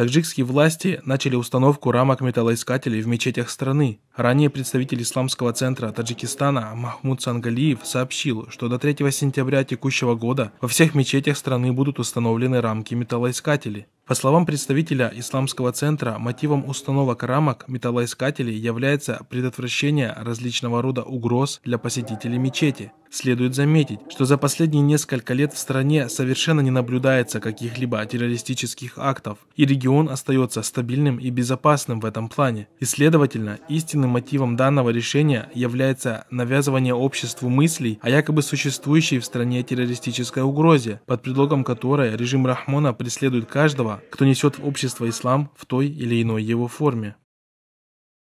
таджикские власти начали установку рамок металлоискателей в мечетях страны. Ранее представитель Исламского центра Таджикистана Махмуд Сангалиев сообщил, что до 3 сентября текущего года во всех мечетях страны будут установлены рамки металлоискателей. По словам представителя Исламского центра, мотивом установок рамок металлоискателей является предотвращение различного рода угроз для посетителей мечети. Следует заметить, что за последние несколько лет в стране совершенно не наблюдается каких-либо террористических актов, и регион остается стабильным и безопасным в этом плане. И следовательно, истинным мотивом данного решения является навязывание обществу мыслей о якобы существующей в стране террористической угрозе, под предлогом которой режим Рахмона преследует каждого, кто несет в общество ислам в той или иной его форме.